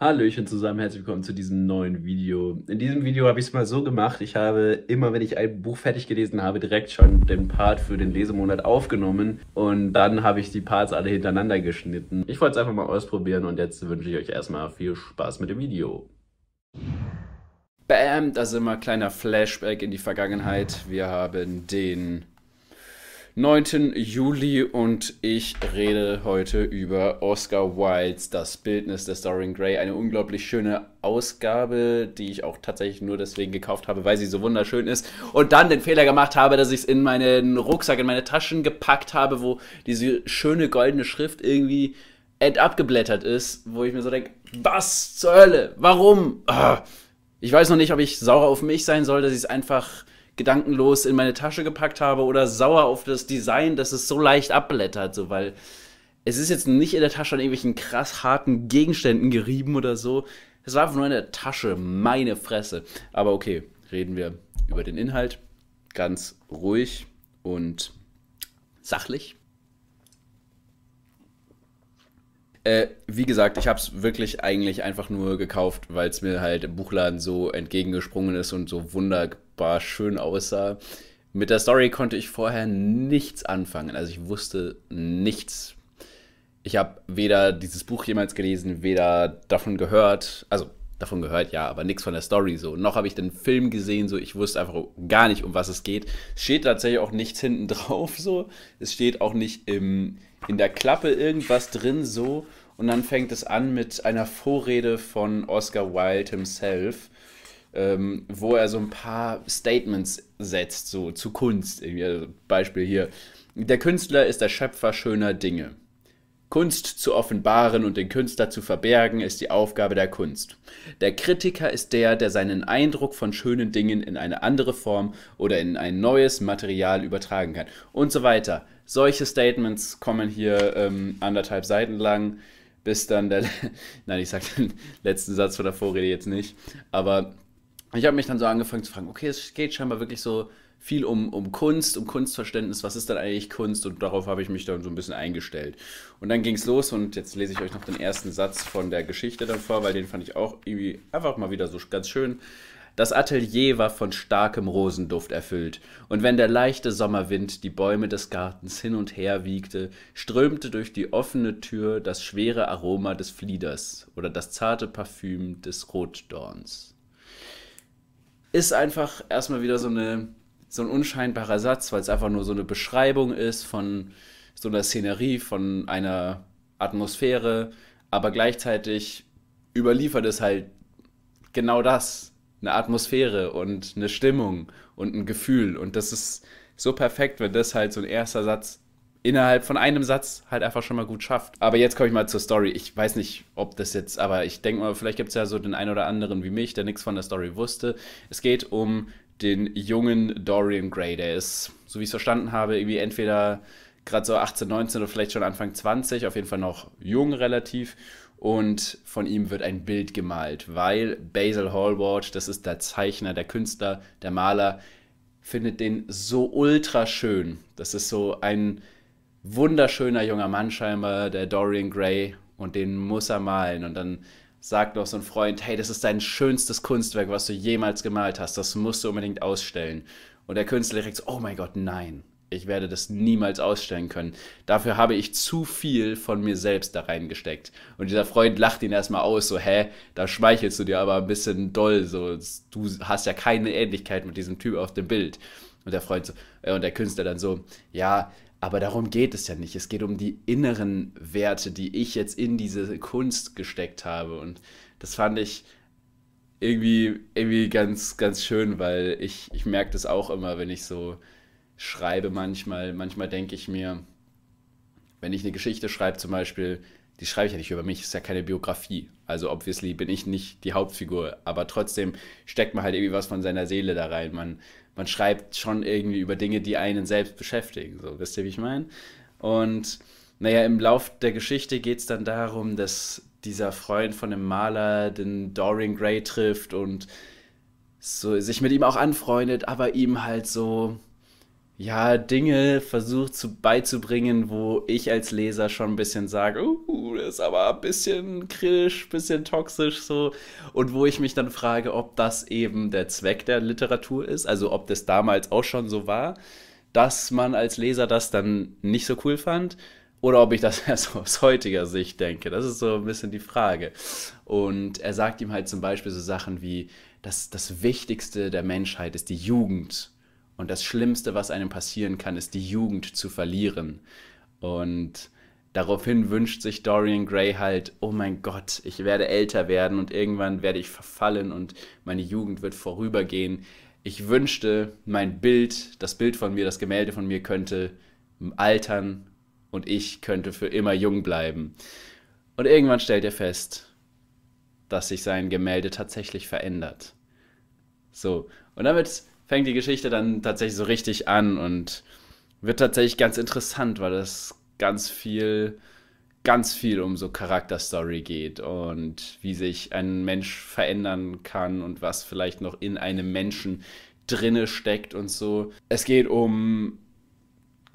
Hallöchen zusammen, herzlich willkommen zu diesem neuen Video. In diesem Video habe ich es mal so gemacht, ich habe immer, wenn ich ein Buch fertig gelesen habe, direkt schon den Part für den Lesemonat aufgenommen und dann habe ich die Parts alle hintereinander geschnitten. Ich wollte es einfach mal ausprobieren und jetzt wünsche ich euch erstmal viel Spaß mit dem Video. Bam, da sind wir, kleiner Flashback in die Vergangenheit. Wir haben den 9. Juli und ich rede heute über Oscar Wildes Das Bildnis der Dorian Gray. Eine unglaublich schöne Ausgabe, die ich auch tatsächlich nur deswegen gekauft habe, weil sie so wunderschön ist. Und dann den Fehler gemacht habe, dass ich es in meinen Rucksack, in meine Taschen gepackt habe, wo diese schöne goldene Schrift irgendwie abgeblättert ist, wo ich mir so denke, was zur Hölle? Warum? Ah, ich weiß noch nicht, ob ich sauer auf mich sein soll, dass ich es einfach gedankenlos in meine Tasche gepackt habe oder sauer auf das Design, dass es so leicht abblättert, so weil es ist jetzt nicht in der Tasche an irgendwelchen krass harten Gegenständen gerieben oder so. Es war einfach nur in der Tasche, meine Fresse. Aber okay, reden wir über den Inhalt ganz ruhig und sachlich. Äh, wie gesagt, ich habe es wirklich eigentlich einfach nur gekauft, weil es mir halt im Buchladen so entgegengesprungen ist und so Wunder furchtbar schön aussah. Mit der Story konnte ich vorher nichts anfangen. Also ich wusste nichts. Ich habe weder dieses Buch jemals gelesen, weder davon gehört. Also davon gehört, ja, aber nichts von der Story so. Noch habe ich den Film gesehen, so ich wusste einfach gar nicht, um was es geht. Es Steht tatsächlich auch nichts hinten drauf so. Es steht auch nicht im, in der Klappe irgendwas drin so. Und dann fängt es an mit einer Vorrede von Oscar Wilde himself, ähm, wo er so ein paar Statements setzt, so zu Kunst. Also Beispiel hier. Der Künstler ist der Schöpfer schöner Dinge. Kunst zu offenbaren und den Künstler zu verbergen ist die Aufgabe der Kunst. Der Kritiker ist der, der seinen Eindruck von schönen Dingen in eine andere Form oder in ein neues Material übertragen kann und so weiter. Solche Statements kommen hier ähm, anderthalb Seiten lang, bis dann der, nein, ich sag den letzten Satz von der Vorrede jetzt nicht, aber ich habe mich dann so angefangen zu fragen, okay, es geht scheinbar wirklich so viel um, um Kunst, um Kunstverständnis, was ist dann eigentlich Kunst und darauf habe ich mich dann so ein bisschen eingestellt. Und dann ging es los und jetzt lese ich euch noch den ersten Satz von der Geschichte dann vor, weil den fand ich auch irgendwie einfach mal wieder so ganz schön. Das Atelier war von starkem Rosenduft erfüllt, und wenn der leichte Sommerwind die Bäume des Gartens hin und her wiegte, strömte durch die offene Tür das schwere Aroma des Flieders oder das zarte Parfüm des Rotdorns ist einfach erstmal wieder so, eine, so ein unscheinbarer Satz, weil es einfach nur so eine Beschreibung ist von so einer Szenerie, von einer Atmosphäre, aber gleichzeitig überliefert es halt genau das, eine Atmosphäre und eine Stimmung und ein Gefühl und das ist so perfekt, wenn das halt so ein erster Satz innerhalb von einem Satz halt einfach schon mal gut schafft. Aber jetzt komme ich mal zur Story. Ich weiß nicht, ob das jetzt, aber ich denke mal, vielleicht gibt es ja so den einen oder anderen wie mich, der nichts von der Story wusste. Es geht um den jungen Dorian Gray. Der ist, so wie ich es verstanden habe, irgendwie entweder gerade so 18, 19 oder vielleicht schon Anfang 20, auf jeden Fall noch jung relativ. Und von ihm wird ein Bild gemalt, weil Basil Hallward, das ist der Zeichner, der Künstler, der Maler, findet den so ultra schön. Das ist so ein wunderschöner junger Mann scheinbar, der Dorian Gray, und den muss er malen. Und dann sagt noch so ein Freund, hey, das ist dein schönstes Kunstwerk, was du jemals gemalt hast, das musst du unbedingt ausstellen. Und der Künstler direkt so, oh mein Gott, nein, ich werde das niemals ausstellen können. Dafür habe ich zu viel von mir selbst da reingesteckt. Und dieser Freund lacht ihn erstmal aus, so, hä, da schmeichelst du dir aber ein bisschen doll, so, du hast ja keine Ähnlichkeit mit diesem Typ auf dem Bild. Und der Freund so, äh, und der Künstler dann so, ja, aber darum geht es ja nicht. Es geht um die inneren Werte, die ich jetzt in diese Kunst gesteckt habe. Und das fand ich irgendwie, irgendwie ganz, ganz schön, weil ich, ich merke das auch immer, wenn ich so schreibe manchmal. Manchmal denke ich mir, wenn ich eine Geschichte schreibe zum Beispiel, die schreibe ich ja nicht über mich, ist ja keine Biografie. Also obviously bin ich nicht die Hauptfigur, aber trotzdem steckt man halt irgendwie was von seiner Seele da rein. Man, man schreibt schon irgendwie über Dinge, die einen selbst beschäftigen. So, wisst ihr, wie ich meine? Und naja, im Lauf der Geschichte geht es dann darum, dass dieser Freund von dem Maler den Dorian Gray trifft und so sich mit ihm auch anfreundet, aber ihm halt so ja, Dinge versucht zu, beizubringen, wo ich als Leser schon ein bisschen sage, uh, das ist aber ein bisschen kritisch, ein bisschen toxisch so. Und wo ich mich dann frage, ob das eben der Zweck der Literatur ist, also ob das damals auch schon so war, dass man als Leser das dann nicht so cool fand. Oder ob ich das erst aus heutiger Sicht denke. Das ist so ein bisschen die Frage. Und er sagt ihm halt zum Beispiel so Sachen wie, dass das Wichtigste der Menschheit ist die Jugend und das Schlimmste, was einem passieren kann, ist die Jugend zu verlieren. Und daraufhin wünscht sich Dorian Gray halt, oh mein Gott, ich werde älter werden und irgendwann werde ich verfallen und meine Jugend wird vorübergehen. Ich wünschte, mein Bild, das Bild von mir, das Gemälde von mir könnte altern und ich könnte für immer jung bleiben. Und irgendwann stellt er fest, dass sich sein Gemälde tatsächlich verändert. So, und damit fängt die Geschichte dann tatsächlich so richtig an und wird tatsächlich ganz interessant, weil es ganz viel, ganz viel um so Charakterstory geht und wie sich ein Mensch verändern kann und was vielleicht noch in einem Menschen drinne steckt und so. Es geht um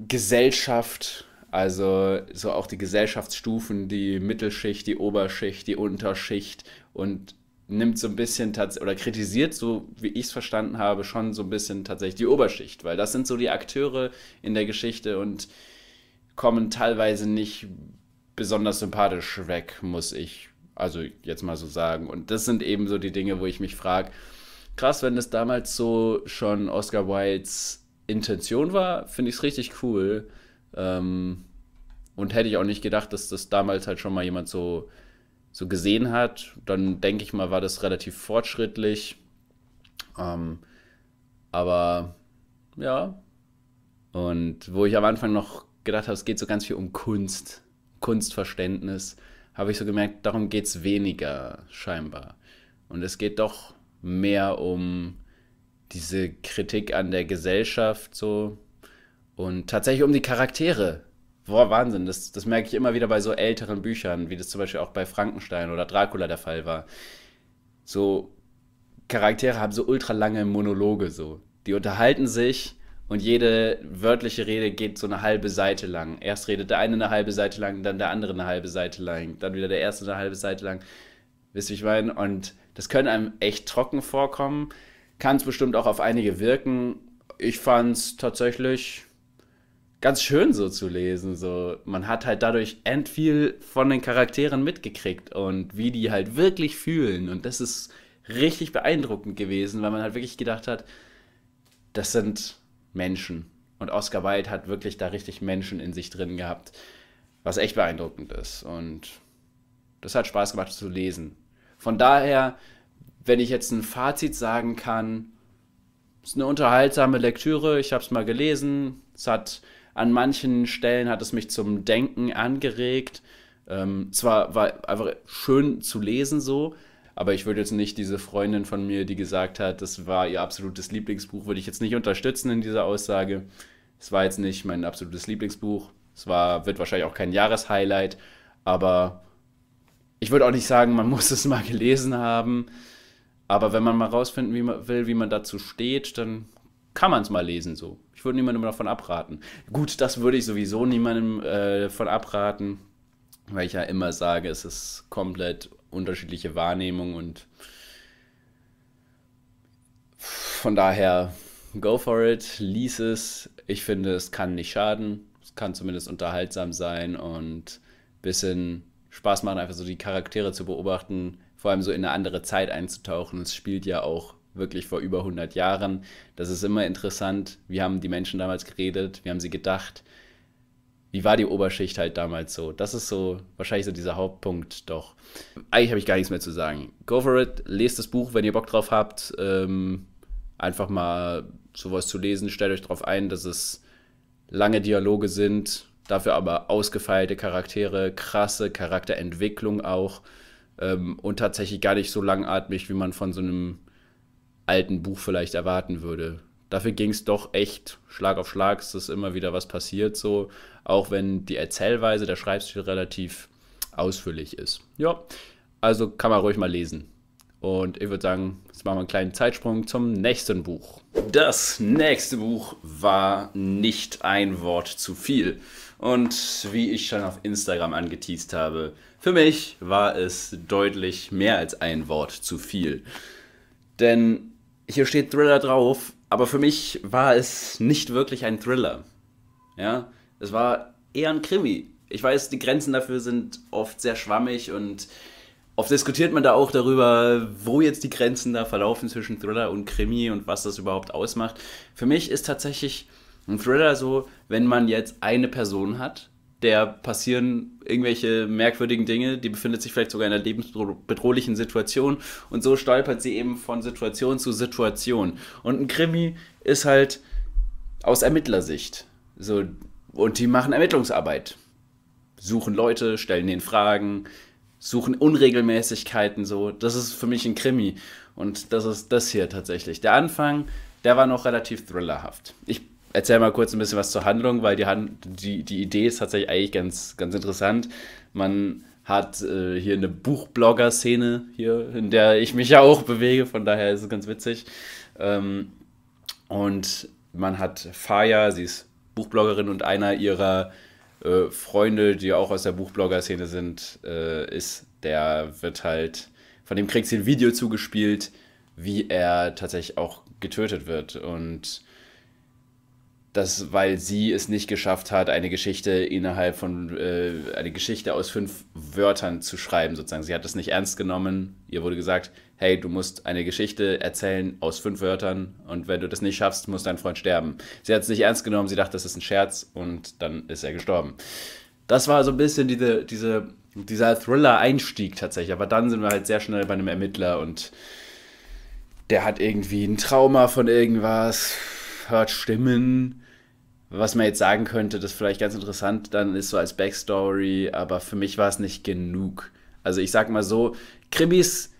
Gesellschaft, also so auch die Gesellschaftsstufen, die Mittelschicht, die Oberschicht, die Unterschicht und nimmt so ein bisschen oder kritisiert, so wie ich es verstanden habe, schon so ein bisschen tatsächlich die Oberschicht, weil das sind so die Akteure in der Geschichte und kommen teilweise nicht besonders sympathisch weg, muss ich also jetzt mal so sagen. Und das sind eben so die Dinge, wo ich mich frage, krass, wenn das damals so schon Oscar Wildes Intention war, finde ich es richtig cool. Ähm, und hätte ich auch nicht gedacht, dass das damals halt schon mal jemand so so gesehen hat, dann denke ich mal, war das relativ fortschrittlich. Ähm, aber ja. Und wo ich am Anfang noch gedacht habe, es geht so ganz viel um Kunst, Kunstverständnis, habe ich so gemerkt, darum geht es weniger scheinbar. Und es geht doch mehr um diese Kritik an der Gesellschaft so und tatsächlich um die Charaktere Boah, Wahnsinn. Das, das merke ich immer wieder bei so älteren Büchern, wie das zum Beispiel auch bei Frankenstein oder Dracula der Fall war. So Charaktere haben so ultra lange Monologe so. Die unterhalten sich und jede wörtliche Rede geht so eine halbe Seite lang. Erst redet der eine eine halbe Seite lang, dann der andere eine halbe Seite lang, dann wieder der erste eine halbe Seite lang. Wisst ihr, wie ich meine? Und das können einem echt trocken vorkommen. Kann es bestimmt auch auf einige wirken. Ich fand es tatsächlich ganz schön so zu lesen. So, man hat halt dadurch end viel von den Charakteren mitgekriegt und wie die halt wirklich fühlen. Und das ist richtig beeindruckend gewesen, weil man halt wirklich gedacht hat, das sind Menschen. Und Oscar Wilde hat wirklich da richtig Menschen in sich drin gehabt, was echt beeindruckend ist. Und das hat Spaß gemacht zu lesen. Von daher, wenn ich jetzt ein Fazit sagen kann, ist eine unterhaltsame Lektüre. Ich habe es mal gelesen. Es hat an manchen Stellen hat es mich zum Denken angeregt. Ähm, zwar war einfach schön zu lesen so, aber ich würde jetzt nicht diese Freundin von mir, die gesagt hat, das war ihr absolutes Lieblingsbuch, würde ich jetzt nicht unterstützen in dieser Aussage. Es war jetzt nicht mein absolutes Lieblingsbuch. Es war, wird wahrscheinlich auch kein Jahreshighlight, aber ich würde auch nicht sagen, man muss es mal gelesen haben. Aber wenn man mal rausfinden wie man will, wie man dazu steht, dann kann man es mal lesen so würde niemandem davon abraten. Gut, das würde ich sowieso niemandem äh, von abraten, weil ich ja immer sage, es ist komplett unterschiedliche Wahrnehmung und von daher, go for it, lies es. Ich finde, es kann nicht schaden. Es kann zumindest unterhaltsam sein und ein bisschen Spaß machen, einfach so die Charaktere zu beobachten, vor allem so in eine andere Zeit einzutauchen. Es spielt ja auch wirklich vor über 100 Jahren. Das ist immer interessant. Wie haben die Menschen damals geredet? Wie haben sie gedacht? Wie war die Oberschicht halt damals so? Das ist so wahrscheinlich so dieser Hauptpunkt doch. Eigentlich habe ich gar nichts mehr zu sagen. Go for it, lest das Buch, wenn ihr Bock drauf habt. Ähm, einfach mal sowas zu lesen. Stellt euch darauf ein, dass es lange Dialoge sind, dafür aber ausgefeilte Charaktere, krasse Charakterentwicklung auch. Ähm, und tatsächlich gar nicht so langatmig, wie man von so einem alten Buch vielleicht erwarten würde. Dafür ging es doch echt Schlag auf Schlag, es ist immer wieder was passiert so, auch wenn die Erzählweise, der Schreibstil relativ ausführlich ist. Ja, also kann man ruhig mal lesen. Und ich würde sagen, jetzt machen wir einen kleinen Zeitsprung zum nächsten Buch. Das nächste Buch war nicht ein Wort zu viel. Und wie ich schon auf Instagram angeteased habe, für mich war es deutlich mehr als ein Wort zu viel. Denn hier steht Thriller drauf, aber für mich war es nicht wirklich ein Thriller. Ja, es war eher ein Krimi. Ich weiß, die Grenzen dafür sind oft sehr schwammig und oft diskutiert man da auch darüber, wo jetzt die Grenzen da verlaufen zwischen Thriller und Krimi und was das überhaupt ausmacht. Für mich ist tatsächlich ein Thriller so, wenn man jetzt eine Person hat, der passieren irgendwelche merkwürdigen Dinge, die befindet sich vielleicht sogar in einer lebensbedrohlichen Situation und so stolpert sie eben von Situation zu Situation. Und ein Krimi ist halt aus Ermittlersicht. So, und die machen Ermittlungsarbeit. Suchen Leute, stellen denen Fragen, suchen Unregelmäßigkeiten, so. Das ist für mich ein Krimi. Und das ist das hier tatsächlich. Der Anfang, der war noch relativ thrillerhaft. Ich erzähl mal kurz ein bisschen was zur Handlung, weil die, Hand, die, die Idee ist tatsächlich eigentlich ganz, ganz interessant. Man hat äh, hier eine Buchblogger-Szene in der ich mich ja auch bewege, von daher ist es ganz witzig. Ähm, und man hat Faya, sie ist Buchbloggerin und einer ihrer äh, Freunde, die auch aus der Buchblogger-Szene sind, äh, ist, der wird halt, von dem kriegt sie ein Video zugespielt, wie er tatsächlich auch getötet wird und dass weil sie es nicht geschafft hat, eine Geschichte innerhalb von äh, eine Geschichte aus fünf Wörtern zu schreiben, sozusagen. Sie hat das nicht ernst genommen. Ihr wurde gesagt, hey, du musst eine Geschichte erzählen aus fünf Wörtern und wenn du das nicht schaffst, muss dein Freund sterben. Sie hat es nicht ernst genommen, sie dachte, das ist ein Scherz und dann ist er gestorben. Das war so ein bisschen diese, diese, dieser Thriller-Einstieg tatsächlich, aber dann sind wir halt sehr schnell bei einem Ermittler und der hat irgendwie ein Trauma von irgendwas, hört Stimmen, was man jetzt sagen könnte, das ist vielleicht ganz interessant, dann ist so als Backstory, aber für mich war es nicht genug. Also ich sag mal so, Krimis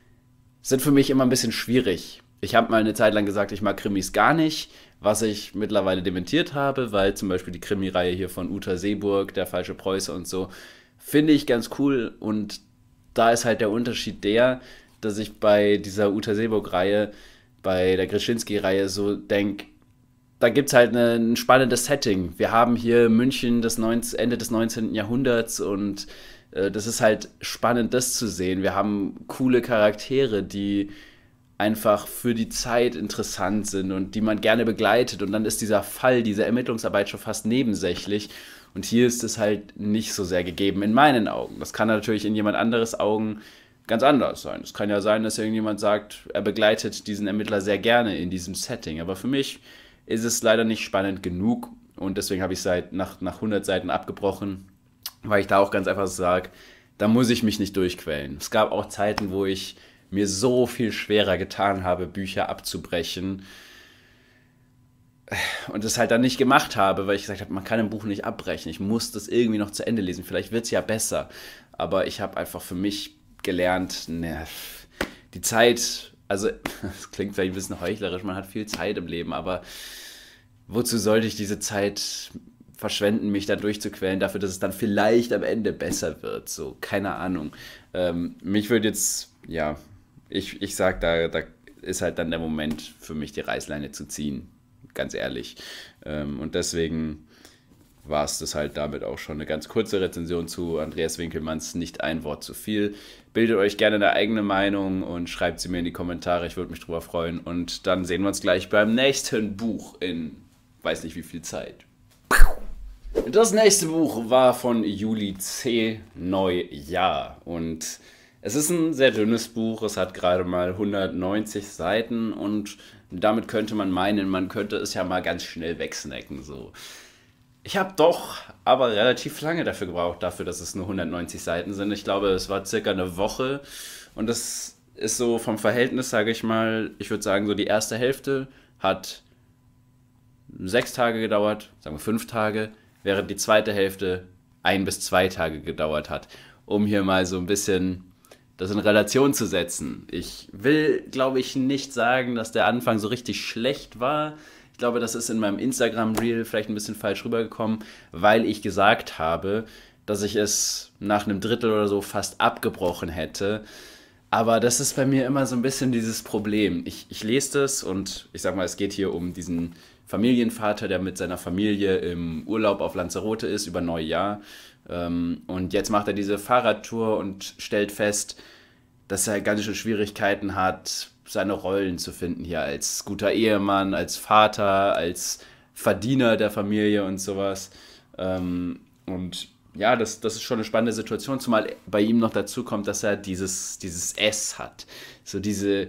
sind für mich immer ein bisschen schwierig. Ich habe mal eine Zeit lang gesagt, ich mag Krimis gar nicht, was ich mittlerweile dementiert habe, weil zum Beispiel die Krimireihe hier von Uta Seeburg, Der falsche Preuße und so, finde ich ganz cool und da ist halt der Unterschied der, dass ich bei dieser Uta Seeburg-Reihe, bei der Grischinski-Reihe so denke, da gibt es halt eine, ein spannendes Setting. Wir haben hier München des 19, Ende des 19. Jahrhunderts und äh, das ist halt spannend, das zu sehen. Wir haben coole Charaktere, die einfach für die Zeit interessant sind und die man gerne begleitet. Und dann ist dieser Fall, diese Ermittlungsarbeit schon fast nebensächlich. Und hier ist es halt nicht so sehr gegeben, in meinen Augen. Das kann natürlich in jemand anderes Augen ganz anders sein. Es kann ja sein, dass irgendjemand sagt, er begleitet diesen Ermittler sehr gerne in diesem Setting. Aber für mich ist es leider nicht spannend genug. Und deswegen habe ich es halt nach, nach 100 Seiten abgebrochen, weil ich da auch ganz einfach sage, da muss ich mich nicht durchquellen. Es gab auch Zeiten, wo ich mir so viel schwerer getan habe, Bücher abzubrechen. Und es halt dann nicht gemacht habe, weil ich gesagt habe, man kann ein Buch nicht abbrechen. Ich muss das irgendwie noch zu Ende lesen. Vielleicht wird es ja besser. Aber ich habe einfach für mich gelernt, ne, die Zeit also das klingt vielleicht ein bisschen heuchlerisch, man hat viel Zeit im Leben, aber wozu sollte ich diese Zeit verschwenden, mich da durchzuquälen, dafür, dass es dann vielleicht am Ende besser wird? So, keine Ahnung. Ähm, mich würde jetzt, ja, ich, ich sag, da, da ist halt dann der Moment für mich, die Reißleine zu ziehen, ganz ehrlich. Ähm, und deswegen war es das halt damit auch schon eine ganz kurze Rezension zu Andreas Winkelmanns Nicht ein Wort zu viel. Bildet euch gerne eine eigene Meinung und schreibt sie mir in die Kommentare. Ich würde mich drüber freuen. Und dann sehen wir uns gleich beim nächsten Buch in weiß nicht wie viel Zeit. Das nächste Buch war von Juli C. Neujahr. Und es ist ein sehr dünnes Buch. Es hat gerade mal 190 Seiten und damit könnte man meinen, man könnte es ja mal ganz schnell wegsnacken. So. Ich habe doch aber relativ lange dafür gebraucht, dafür, dass es nur 190 Seiten sind. Ich glaube, es war circa eine Woche und das ist so vom Verhältnis, sage ich mal, ich würde sagen, so die erste Hälfte hat sechs Tage gedauert, sagen wir fünf Tage, während die zweite Hälfte ein bis zwei Tage gedauert hat, um hier mal so ein bisschen das in Relation zu setzen. Ich will, glaube ich, nicht sagen, dass der Anfang so richtig schlecht war. Ich glaube, das ist in meinem Instagram-Reel vielleicht ein bisschen falsch rübergekommen, weil ich gesagt habe, dass ich es nach einem Drittel oder so fast abgebrochen hätte. Aber das ist bei mir immer so ein bisschen dieses Problem. Ich, ich lese das und ich sag mal, es geht hier um diesen Familienvater, der mit seiner Familie im Urlaub auf Lanzarote ist über Neujahr. Ähm, und jetzt macht er diese Fahrradtour und stellt fest, dass er ganz schön Schwierigkeiten hat, seine Rollen zu finden hier als guter Ehemann, als Vater, als Verdiener der Familie und sowas. Ähm, und ja, das, das ist schon eine spannende Situation, zumal bei ihm noch dazu kommt, dass er dieses, dieses S hat. So diese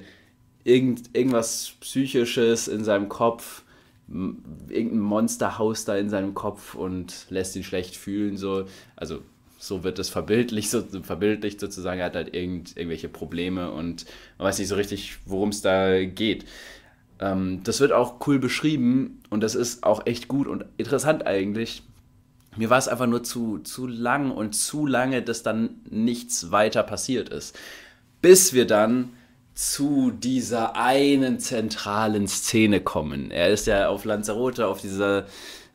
irgend, irgendwas Psychisches in seinem Kopf, irgendein Monsterhaus da in seinem Kopf und lässt ihn schlecht fühlen. So. Also so wird es verbildlich, so, verbildlicht sozusagen. Er hat halt irgend, irgendwelche Probleme und man weiß nicht so richtig, worum es da geht. Ähm, das wird auch cool beschrieben und das ist auch echt gut und interessant eigentlich. Mir war es einfach nur zu, zu lang und zu lange, dass dann nichts weiter passiert ist. Bis wir dann zu dieser einen zentralen Szene kommen. Er ist ja auf Lanzarote, auf dieser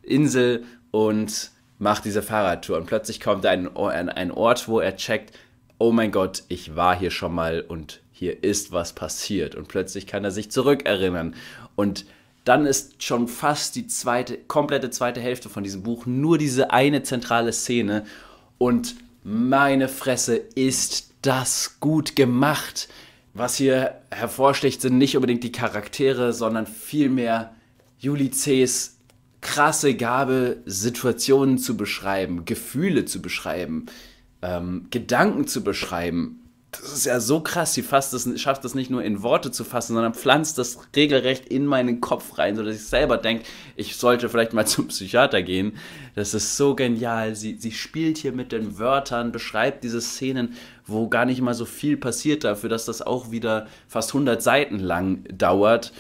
Insel und macht diese Fahrradtour und plötzlich kommt er an einen Ort, wo er checkt, oh mein Gott, ich war hier schon mal und hier ist was passiert und plötzlich kann er sich zurückerinnern und dann ist schon fast die zweite, komplette zweite Hälfte von diesem Buch nur diese eine zentrale Szene und meine Fresse ist das gut gemacht. Was hier hervorsticht, sind nicht unbedingt die Charaktere, sondern vielmehr Juli C.'s krasse Gabe, Situationen zu beschreiben, Gefühle zu beschreiben, ähm, Gedanken zu beschreiben. Das ist ja so krass, sie fasst das, schafft das nicht nur in Worte zu fassen, sondern pflanzt das regelrecht in meinen Kopf rein, sodass ich selber denke, ich sollte vielleicht mal zum Psychiater gehen. Das ist so genial. Sie, sie spielt hier mit den Wörtern, beschreibt diese Szenen, wo gar nicht mal so viel passiert, dafür dass das auch wieder fast 100 Seiten lang dauert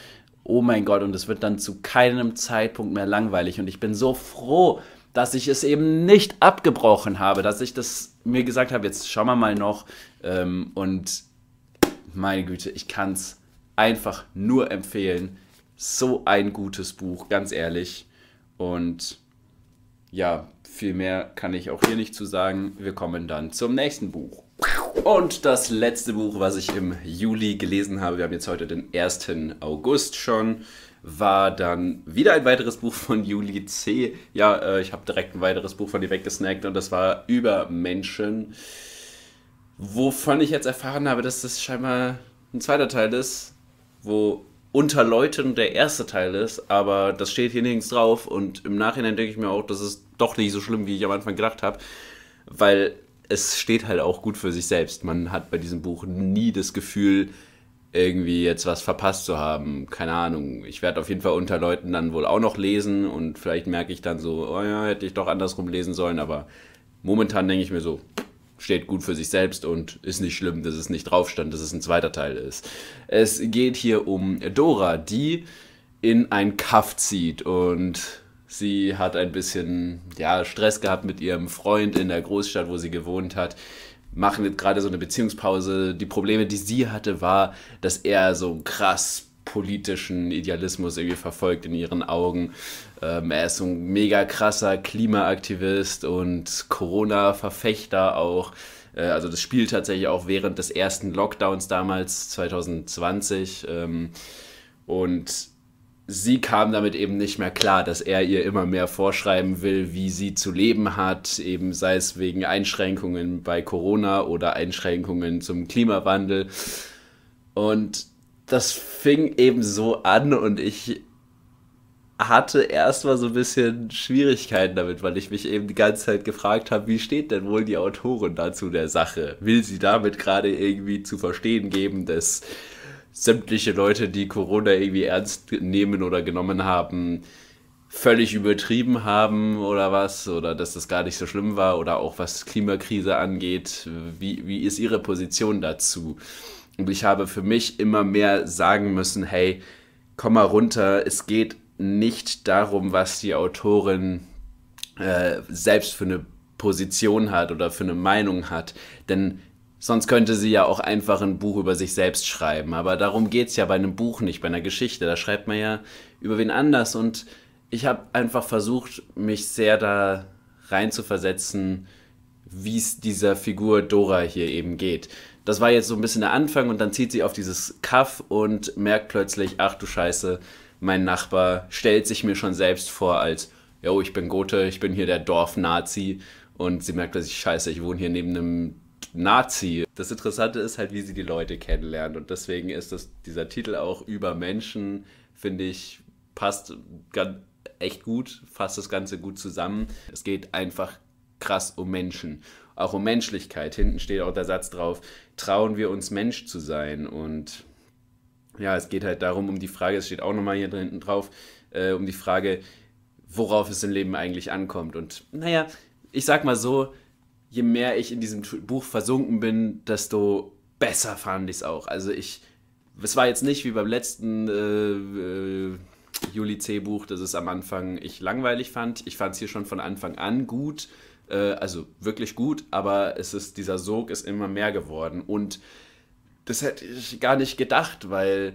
oh mein Gott, und es wird dann zu keinem Zeitpunkt mehr langweilig. Und ich bin so froh, dass ich es eben nicht abgebrochen habe, dass ich das mir gesagt habe, jetzt schauen wir mal noch. Ähm, und meine Güte, ich kann es einfach nur empfehlen. So ein gutes Buch, ganz ehrlich. Und ja, viel mehr kann ich auch hier nicht zu sagen. Wir kommen dann zum nächsten Buch. Und das letzte Buch, was ich im Juli gelesen habe, wir haben jetzt heute den 1. August schon, war dann wieder ein weiteres Buch von Juli C. Ja, äh, ich habe direkt ein weiteres Buch von ihr weggesnackt und das war über Menschen, wovon ich jetzt erfahren habe, dass das scheinbar ein zweiter Teil ist, wo unter Leuten der erste Teil ist, aber das steht hier nirgends drauf und im Nachhinein denke ich mir auch, das ist doch nicht so schlimm, wie ich am Anfang gedacht habe, weil es steht halt auch gut für sich selbst. Man hat bei diesem Buch nie das Gefühl, irgendwie jetzt was verpasst zu haben. Keine Ahnung. Ich werde auf jeden Fall unter Leuten dann wohl auch noch lesen und vielleicht merke ich dann so, oh ja, hätte ich doch andersrum lesen sollen, aber momentan denke ich mir so, steht gut für sich selbst und ist nicht schlimm, dass es nicht drauf stand, dass es ein zweiter Teil ist. Es geht hier um Dora, die in ein Kaff zieht und Sie hat ein bisschen ja, Stress gehabt mit ihrem Freund in der Großstadt, wo sie gewohnt hat. Machen jetzt gerade so eine Beziehungspause. Die Probleme, die sie hatte, war, dass er so einen krass politischen Idealismus irgendwie verfolgt in ihren Augen. Ähm, er ist so ein mega krasser Klimaaktivist und Corona-Verfechter auch. Äh, also das spielt tatsächlich auch während des ersten Lockdowns damals, 2020. Ähm, und sie kam damit eben nicht mehr klar, dass er ihr immer mehr vorschreiben will, wie sie zu leben hat, eben sei es wegen Einschränkungen bei Corona oder Einschränkungen zum Klimawandel. Und das fing eben so an und ich hatte erstmal so ein bisschen Schwierigkeiten damit, weil ich mich eben die ganze Zeit gefragt habe, wie steht denn wohl die Autorin dazu der Sache? Will sie damit gerade irgendwie zu verstehen geben, dass sämtliche Leute, die Corona irgendwie ernst nehmen oder genommen haben, völlig übertrieben haben oder was, oder dass das gar nicht so schlimm war, oder auch was Klimakrise angeht, wie, wie ist Ihre Position dazu? Und ich habe für mich immer mehr sagen müssen, hey, komm mal runter, es geht nicht darum, was die Autorin äh, selbst für eine Position hat oder für eine Meinung hat, denn Sonst könnte sie ja auch einfach ein Buch über sich selbst schreiben. Aber darum geht es ja bei einem Buch nicht, bei einer Geschichte. Da schreibt man ja über wen anders. Und ich habe einfach versucht, mich sehr da reinzuversetzen, wie es dieser Figur Dora hier eben geht. Das war jetzt so ein bisschen der Anfang und dann zieht sie auf dieses Kaff und merkt plötzlich, ach du Scheiße, mein Nachbar stellt sich mir schon selbst vor als, jo, ich bin Gothe, ich bin hier der Dorfnazi. Und sie merkt plötzlich, scheiße, ich wohne hier neben einem Nazi. Das Interessante ist halt, wie sie die Leute kennenlernt. Und deswegen ist das, dieser Titel auch über Menschen, finde ich, passt ganz, echt gut, fasst das Ganze gut zusammen. Es geht einfach krass um Menschen, auch um Menschlichkeit. Hinten steht auch der Satz drauf, trauen wir uns Mensch zu sein. Und ja, es geht halt darum, um die Frage, es steht auch nochmal hier hinten drauf, äh, um die Frage, worauf es im Leben eigentlich ankommt. Und naja, ich sag mal so, je mehr ich in diesem Buch versunken bin, desto besser fand ich es auch. Also ich, es war jetzt nicht wie beim letzten äh, äh, Juli C. Buch, dass es am Anfang ich langweilig fand. Ich fand es hier schon von Anfang an gut, äh, also wirklich gut, aber es ist, dieser Sog ist immer mehr geworden und das hätte ich gar nicht gedacht, weil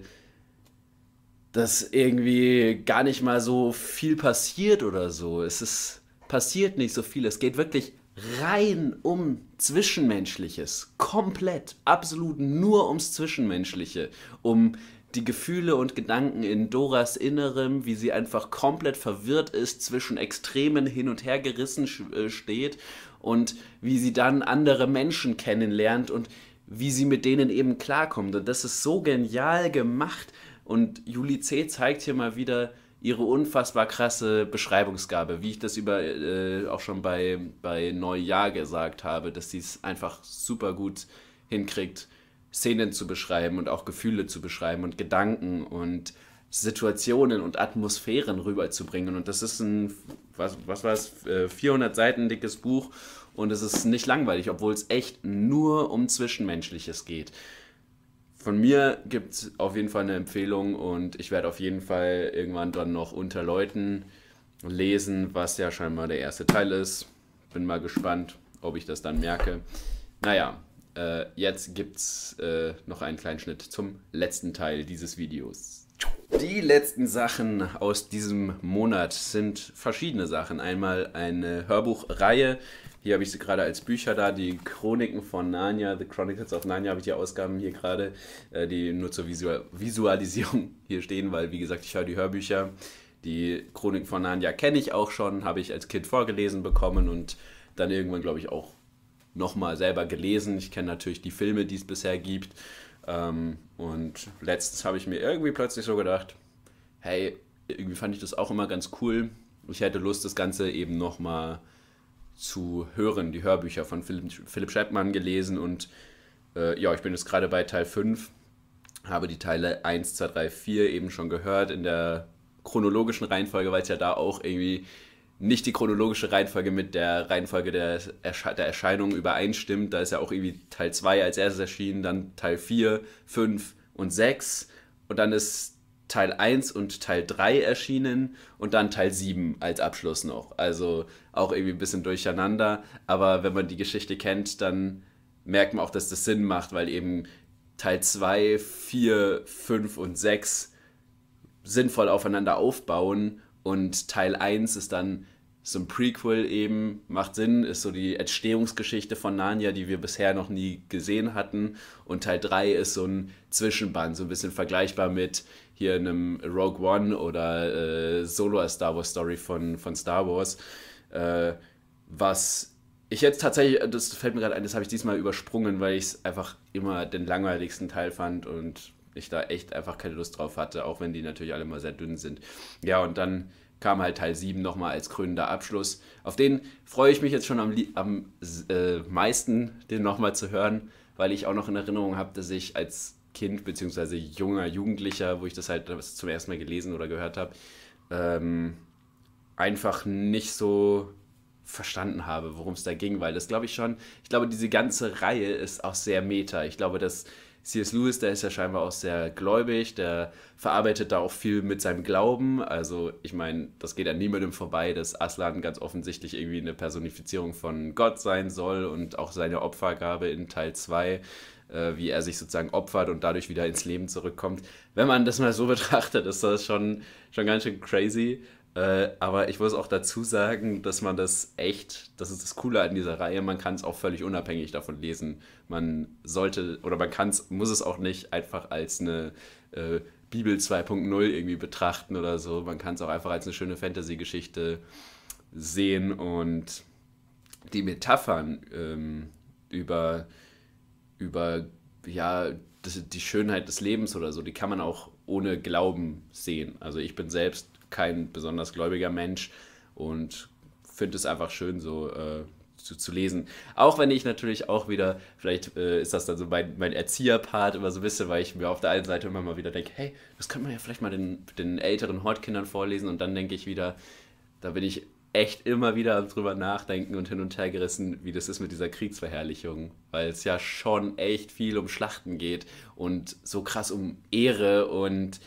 das irgendwie gar nicht mal so viel passiert oder so. Es ist, passiert nicht so viel. Es geht wirklich rein um Zwischenmenschliches, komplett, absolut nur ums Zwischenmenschliche, um die Gefühle und Gedanken in Doras Innerem, wie sie einfach komplett verwirrt ist, zwischen Extremen hin und her gerissen äh, steht und wie sie dann andere Menschen kennenlernt und wie sie mit denen eben klarkommt. Und das ist so genial gemacht. Und Juli C. zeigt hier mal wieder, ihre unfassbar krasse Beschreibungsgabe, wie ich das über äh, auch schon bei, bei Neujahr gesagt habe, dass sie es einfach super gut hinkriegt, Szenen zu beschreiben und auch Gefühle zu beschreiben und Gedanken und Situationen und Atmosphären rüberzubringen. Und das ist ein, was, was war es, 400 Seiten dickes Buch und es ist nicht langweilig, obwohl es echt nur um Zwischenmenschliches geht von mir gibt es auf jeden Fall eine Empfehlung und ich werde auf jeden Fall irgendwann dann noch unter Leuten lesen, was ja scheinbar der erste Teil ist. Bin mal gespannt, ob ich das dann merke. Naja, äh, jetzt gibt's äh, noch einen kleinen Schnitt zum letzten Teil dieses Videos. Die letzten Sachen aus diesem Monat sind verschiedene Sachen. Einmal eine Hörbuchreihe. Hier habe ich sie gerade als Bücher da. Die Chroniken von Narnia, The Chronicles of Narnia, habe ich die Ausgaben hier gerade, äh, die nur zur Visualisierung hier stehen, weil, wie gesagt, ich höre die Hörbücher. Die Chroniken von Narnia kenne ich auch schon, habe ich als Kind vorgelesen bekommen und dann irgendwann, glaube ich, auch nochmal selber gelesen. Ich kenne natürlich die Filme, die es bisher gibt. Ähm, und letztens habe ich mir irgendwie plötzlich so gedacht, hey, irgendwie fand ich das auch immer ganz cool. Ich hätte Lust, das Ganze eben nochmal zu hören, die Hörbücher von Philipp, Philipp Scheppmann gelesen und äh, ja, ich bin jetzt gerade bei Teil 5, habe die Teile 1, 2, 3, 4 eben schon gehört in der chronologischen Reihenfolge, weil es ja da auch irgendwie nicht die chronologische Reihenfolge mit der Reihenfolge der, Ersche der Erscheinung übereinstimmt. Da ist ja auch irgendwie Teil 2 als erstes erschienen, dann Teil 4, 5 und 6. Und dann ist Teil 1 und Teil 3 erschienen und dann Teil 7 als Abschluss noch. Also auch irgendwie ein bisschen durcheinander. Aber wenn man die Geschichte kennt, dann merkt man auch, dass das Sinn macht, weil eben Teil 2, 4, 5 und 6 sinnvoll aufeinander aufbauen und Teil 1 ist dann so ein Prequel eben, macht Sinn, ist so die Entstehungsgeschichte von Narnia, die wir bisher noch nie gesehen hatten. Und Teil 3 ist so ein Zwischenband, so ein bisschen vergleichbar mit hier einem Rogue One oder äh, Solo als Star Wars Story von, von Star Wars. Äh, was ich jetzt tatsächlich, das fällt mir gerade ein, das habe ich diesmal übersprungen, weil ich es einfach immer den langweiligsten Teil fand und ich da echt einfach keine Lust drauf hatte, auch wenn die natürlich alle mal sehr dünn sind. Ja, und dann kam halt Teil 7 nochmal als krönender Abschluss. Auf den freue ich mich jetzt schon am, am äh, meisten, den nochmal zu hören, weil ich auch noch in Erinnerung habe, dass ich als Kind bzw. junger Jugendlicher, wo ich das halt zum ersten Mal gelesen oder gehört habe, ähm, einfach nicht so verstanden habe, worum es da ging, weil das glaube ich schon, ich glaube, diese ganze Reihe ist auch sehr meta. Ich glaube, dass C.S. Lewis, der ist ja scheinbar auch sehr gläubig, der verarbeitet da auch viel mit seinem Glauben. Also ich meine, das geht an niemandem vorbei, dass Aslan ganz offensichtlich irgendwie eine Personifizierung von Gott sein soll und auch seine Opfergabe in Teil 2 äh, wie er sich sozusagen opfert und dadurch wieder ins Leben zurückkommt. Wenn man das mal so betrachtet, ist das schon, schon ganz schön crazy. Äh, aber ich muss auch dazu sagen, dass man das echt, das ist das Coole an dieser Reihe, man kann es auch völlig unabhängig davon lesen. Man sollte oder man kann es, muss es auch nicht einfach als eine äh, Bibel 2.0 irgendwie betrachten oder so. Man kann es auch einfach als eine schöne Fantasy-Geschichte sehen und die Metaphern ähm, über, über ja, die Schönheit des Lebens oder so, die kann man auch ohne Glauben sehen. Also ich bin selbst kein besonders gläubiger Mensch und finde es einfach schön, so äh, zu, zu, lesen. Auch wenn ich natürlich auch wieder, vielleicht äh, ist das dann so mein, mein Erzieherpart immer so ein bisschen, weil ich mir auf der einen Seite immer mal wieder denke, hey, das könnte man ja vielleicht mal den, den älteren Hortkindern vorlesen und dann denke ich wieder, da bin ich echt immer wieder drüber nachdenken und hin und her gerissen, wie das ist mit dieser Kriegsverherrlichung, weil es ja schon echt viel um Schlachten geht und so krass um Ehre und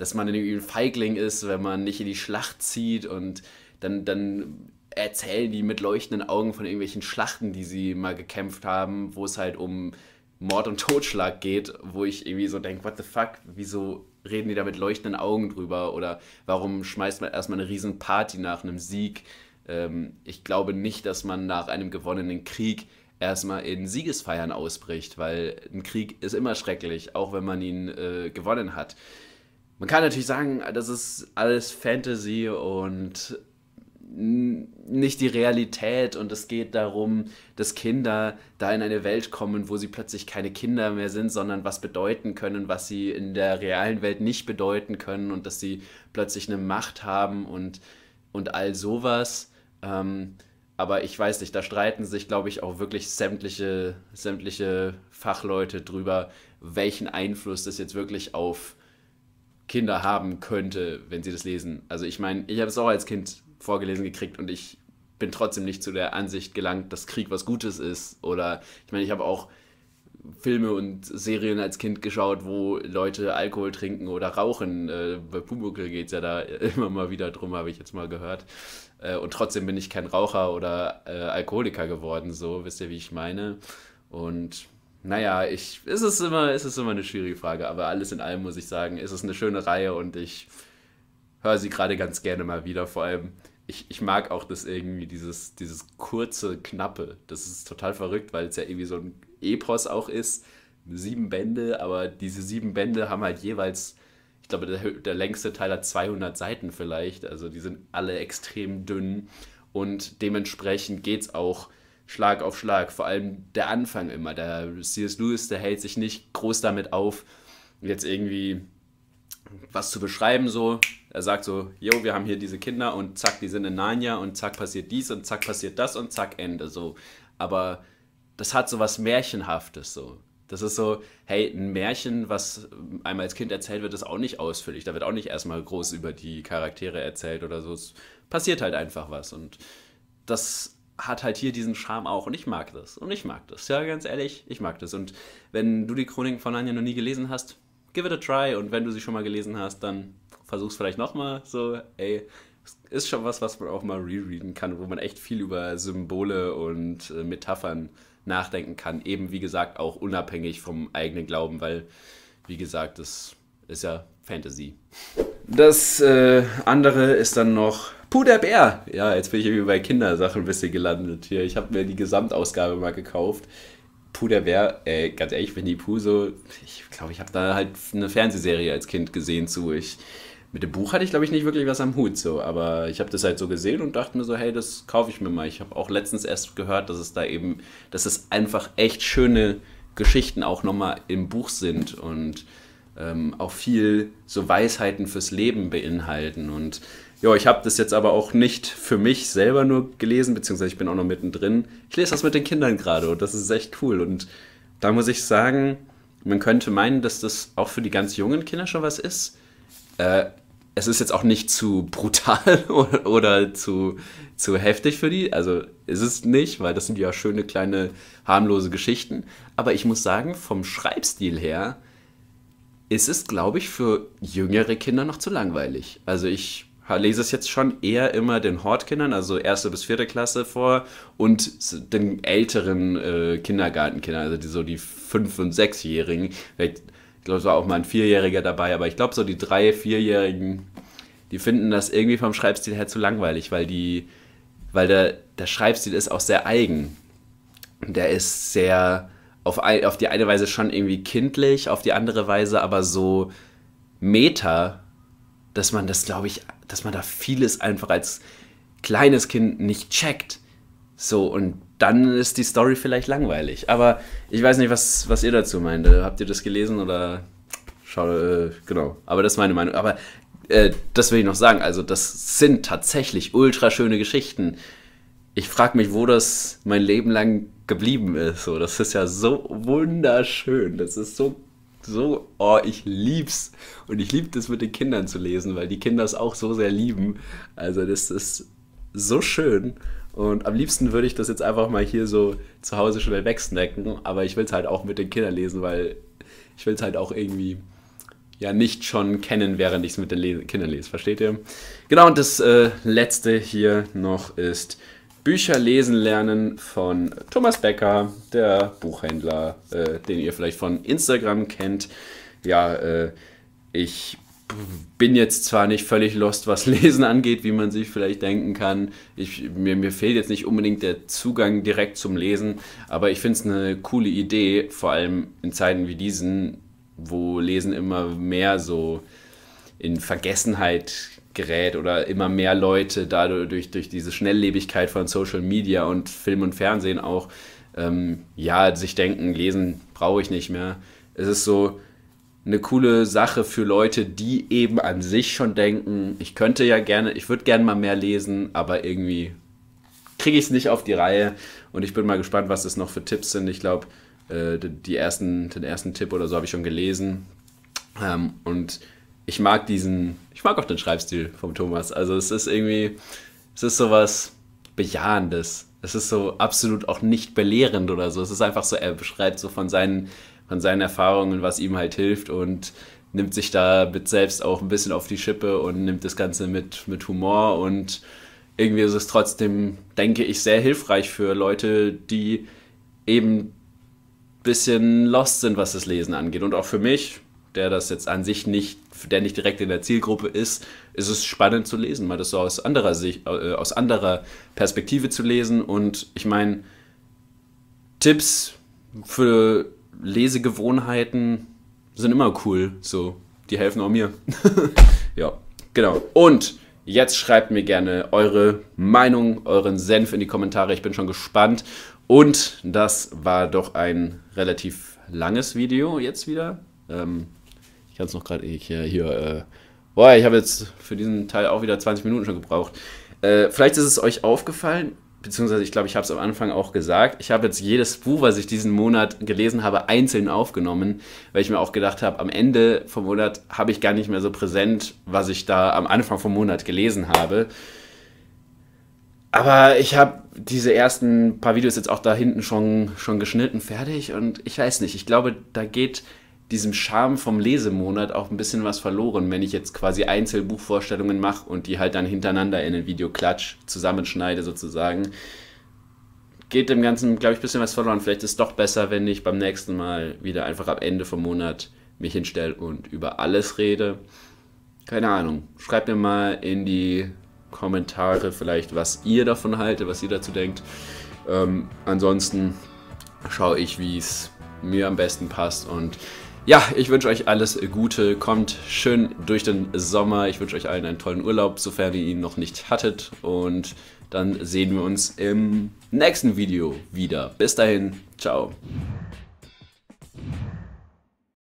dass man irgendwie ein Feigling ist, wenn man nicht in die Schlacht zieht und dann, dann erzählen die mit leuchtenden Augen von irgendwelchen Schlachten, die sie mal gekämpft haben, wo es halt um Mord und Totschlag geht, wo ich irgendwie so denke, what the fuck, wieso reden die da mit leuchtenden Augen drüber oder warum schmeißt man erstmal eine riesen Party nach einem Sieg? Ähm, ich glaube nicht, dass man nach einem gewonnenen Krieg erstmal in Siegesfeiern ausbricht, weil ein Krieg ist immer schrecklich, auch wenn man ihn äh, gewonnen hat. Man kann natürlich sagen, das ist alles Fantasy und nicht die Realität und es geht darum, dass Kinder da in eine Welt kommen, wo sie plötzlich keine Kinder mehr sind, sondern was bedeuten können, was sie in der realen Welt nicht bedeuten können und dass sie plötzlich eine Macht haben und, und all sowas. Ähm, aber ich weiß nicht, da streiten sich, glaube ich, auch wirklich sämtliche, sämtliche Fachleute drüber, welchen Einfluss das jetzt wirklich auf Kinder haben könnte, wenn sie das lesen. Also ich meine, ich habe es auch als Kind vorgelesen gekriegt und ich bin trotzdem nicht zu der Ansicht gelangt, dass Krieg was Gutes ist. Oder ich meine, ich habe auch Filme und Serien als Kind geschaut, wo Leute Alkohol trinken oder rauchen. Äh, bei Pumuckl geht es ja da immer mal wieder drum, habe ich jetzt mal gehört. Äh, und trotzdem bin ich kein Raucher oder äh, Alkoholiker geworden, so, wisst ihr, wie ich meine. Und naja, ich, es, ist immer, es immer eine schwierige Frage, aber alles in allem muss ich sagen, es ist eine schöne Reihe und ich höre sie gerade ganz gerne mal wieder. Vor allem, ich, ich mag auch das irgendwie, dieses, dieses kurze, knappe. Das ist total verrückt, weil es ja irgendwie so ein Epos auch ist. Sieben Bände, aber diese sieben Bände haben halt jeweils, ich glaube, der, der längste Teil hat 200 Seiten vielleicht. Also die sind alle extrem dünn und dementsprechend geht es auch Schlag auf Schlag. Vor allem der Anfang immer. Der C.S. Lewis, der hält sich nicht groß damit auf, jetzt irgendwie was zu beschreiben. So, er sagt so, jo, wir haben hier diese Kinder und zack, die sind in Narnia und zack passiert dies und zack passiert das und zack Ende. So, aber das hat so was Märchenhaftes so. Das ist so, hey, ein Märchen, was einem als Kind erzählt wird, ist auch nicht ausführlich. Da wird auch nicht erstmal groß über die Charaktere erzählt oder so. Es passiert halt einfach was. Und das hat halt hier diesen Charme auch und ich mag das und ich mag das. Ja, ganz ehrlich, ich mag das. Und wenn du die Chroniken von Anja noch nie gelesen hast, give it a try und wenn du sie schon mal gelesen hast, dann versuch's vielleicht nochmal. So, ey, ist schon was, was man auch mal rereaden kann, wo man echt viel über Symbole und äh, Metaphern nachdenken kann. Eben, wie gesagt, auch unabhängig vom eigenen Glauben, weil, wie gesagt, das ist ja Fantasy. Das äh, andere ist dann noch Puder Bär. Ja, jetzt bin ich irgendwie bei Kindersachen ein bisschen gelandet hier. Ich habe mir die Gesamtausgabe mal gekauft. Puder Bär, äh, ganz ehrlich, Winnie Pooh so, ich glaube, ich habe da halt eine Fernsehserie als Kind gesehen zu. Ich, mit dem Buch hatte ich, glaube ich, nicht wirklich was am Hut so, aber ich habe das halt so gesehen und dachte mir so, hey, das kaufe ich mir mal. Ich habe auch letztens erst gehört, dass es da eben, dass es einfach echt schöne Geschichten auch nochmal im Buch sind und ähm, auch viel so Weisheiten fürs Leben beinhalten und Jo, ich habe das jetzt aber auch nicht für mich selber nur gelesen, beziehungsweise ich bin auch noch mittendrin. Ich lese das mit den Kindern gerade und das ist echt cool. Und da muss ich sagen, man könnte meinen, dass das auch für die ganz jungen Kinder schon was ist. Äh, es ist jetzt auch nicht zu brutal oder, oder, zu, zu heftig für die. Also ist es nicht, weil das sind ja schöne, kleine, harmlose Geschichten. Aber ich muss sagen, vom Schreibstil her ist es, glaube ich, für jüngere Kinder noch zu langweilig. Also ich lese es jetzt schon eher immer den Hortkindern, also erste bis vierte Klasse vor und den älteren äh, Kindergartenkindern, also die, so die fünf- und sechsjährigen. Vielleicht, ich glaube, es war auch mal ein Vierjähriger dabei, aber ich glaube, so die drei-, vierjährigen, die finden das irgendwie vom Schreibstil her zu langweilig, weil die, weil der, der Schreibstil ist auch sehr eigen. Der ist sehr auf, auf die eine Weise schon irgendwie kindlich, auf die andere Weise aber so meta, dass man das, glaube ich, dass man da vieles einfach als kleines Kind nicht checkt. So, und dann ist die Story vielleicht langweilig. Aber ich weiß nicht, was, was ihr dazu meint. Äh, habt ihr das gelesen oder. Schau, äh, genau. Aber das ist meine Meinung. Aber äh, das will ich noch sagen. Also, das sind tatsächlich ultra schöne Geschichten. Ich frage mich, wo das mein Leben lang geblieben ist. So, das ist ja so wunderschön. Das ist so so, oh, ich lieb's. Und ich lieb das mit den Kindern zu lesen, weil die Kinder es auch so sehr lieben. Also das ist so schön. Und am liebsten würde ich das jetzt einfach mal hier so zu Hause schnell wegsnacken, aber ich will es halt auch mit den Kindern lesen, weil ich will es halt auch irgendwie ja nicht schon kennen, während ich es mit den Le Kindern lese. Versteht ihr? Genau, und das äh, letzte hier noch ist Bücher lesen lernen von Thomas Becker, der Buchhändler, äh, den ihr vielleicht von Instagram kennt. Ja, äh, ich bin jetzt zwar nicht völlig lost, was Lesen angeht, wie man sich vielleicht denken kann. Ich, mir, mir fehlt jetzt nicht unbedingt der Zugang direkt zum Lesen, aber ich finde es eine coole Idee, vor allem in Zeiten wie diesen, wo Lesen immer mehr so in Vergessenheit gerät oder immer mehr Leute dadurch durch diese Schnelllebigkeit von Social Media und Film und Fernsehen auch ähm, ja sich denken, lesen brauche ich nicht mehr. Es ist so eine coole Sache für Leute, die eben an sich schon denken, ich könnte ja gerne, ich würde gerne mal mehr lesen, aber irgendwie kriege ich es nicht auf die Reihe und ich bin mal gespannt, was das noch für Tipps sind. Ich glaube, äh, ersten, den ersten Tipp oder so habe ich schon gelesen ähm, und ich mag diesen, ich mag auch den Schreibstil vom Thomas. Also es ist irgendwie, es ist sowas Bejahendes. Es ist so absolut auch nicht belehrend oder so. Es ist einfach so, er beschreibt so von seinen, von seinen Erfahrungen, was ihm halt hilft und nimmt sich da mit selbst auch ein bisschen auf die Schippe und nimmt das Ganze mit, mit Humor und irgendwie ist es trotzdem, denke ich, sehr hilfreich für Leute, die eben ein bisschen lost sind, was das Lesen angeht. Und auch für mich, der das jetzt an sich nicht der nicht direkt in der Zielgruppe ist, ist es spannend zu lesen, mal das so aus anderer Sicht, äh, aus anderer Perspektive zu lesen. Und ich meine, Tipps für Lesegewohnheiten sind immer cool. So, die helfen auch mir. ja, genau. Und jetzt schreibt mir gerne eure Meinung, euren Senf in die Kommentare. Ich bin schon gespannt. Und das war doch ein relativ langes Video jetzt wieder. Ähm, ich es noch äh, gerade hier. hier äh, boah, ich habe jetzt für diesen Teil auch wieder 20 Minuten schon gebraucht. Äh, vielleicht ist es euch aufgefallen, beziehungsweise ich glaube, ich habe es am Anfang auch gesagt. Ich habe jetzt jedes Buch, was ich diesen Monat gelesen habe, einzeln aufgenommen, weil ich mir auch gedacht habe, am Ende vom Monat habe ich gar nicht mehr so präsent, was ich da am Anfang vom Monat gelesen habe. Aber ich habe diese ersten paar Videos jetzt auch da hinten schon, schon geschnitten, fertig und ich weiß nicht, ich glaube, da geht diesem Charme vom Lesemonat auch ein bisschen was verloren, wenn ich jetzt quasi Einzelbuchvorstellungen mache und die halt dann hintereinander in ein Video klatsch, zusammenschneide sozusagen. Geht dem Ganzen, glaube ich, ein bisschen was verloren. Vielleicht ist es doch besser, wenn ich beim nächsten Mal wieder einfach am Ende vom Monat mich hinstelle und über alles rede. Keine Ahnung. Schreibt mir mal in die Kommentare vielleicht, was ihr davon haltet, was ihr dazu denkt. Ähm, ansonsten schaue ich, wie es mir am besten passt und ja, ich wünsche euch alles Gute. Kommt schön durch den Sommer. Ich wünsche euch allen einen tollen Urlaub, sofern ihr ihn noch nicht hattet. Und dann sehen wir uns im nächsten Video wieder. Bis dahin, ciao.